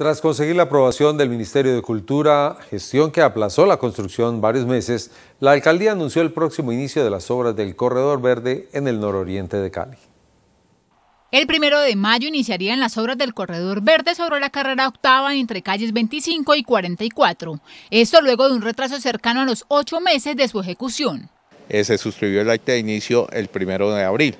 Tras conseguir la aprobación del Ministerio de Cultura, gestión que aplazó la construcción varios meses, la alcaldía anunció el próximo inicio de las obras del Corredor Verde en el nororiente de Cali. El primero de mayo iniciarían las obras del Corredor Verde sobre la carrera octava entre calles 25 y 44. Esto luego de un retraso cercano a los ocho meses de su ejecución. Eh, se suscribió el acta de inicio el primero de abril.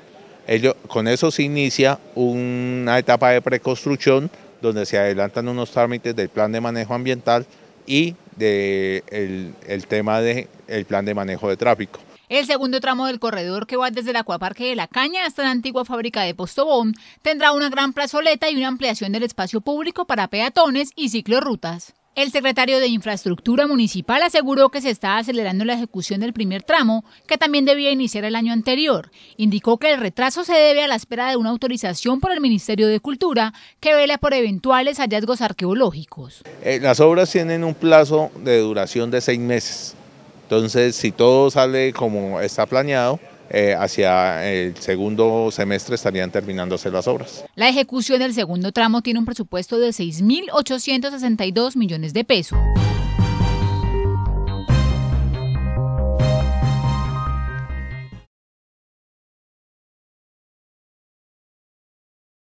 con eso se inicia una etapa de preconstrucción donde se adelantan unos trámites del plan de manejo ambiental y del de el tema del plan de manejo de tráfico. El segundo tramo del corredor que va desde el Acuaparque de La Caña hasta la antigua fábrica de Postobón tendrá una gran plazoleta y una ampliación del espacio público para peatones y ciclorrutas. El secretario de Infraestructura Municipal aseguró que se está acelerando la ejecución del primer tramo, que también debía iniciar el año anterior. Indicó que el retraso se debe a la espera de una autorización por el Ministerio de Cultura, que vela por eventuales hallazgos arqueológicos. Eh, las obras tienen un plazo de duración de seis meses. Entonces, si todo sale como está planeado, eh, hacia el segundo semestre estarían terminándose las obras. La ejecución del segundo tramo tiene un presupuesto de 6.862 millones de pesos.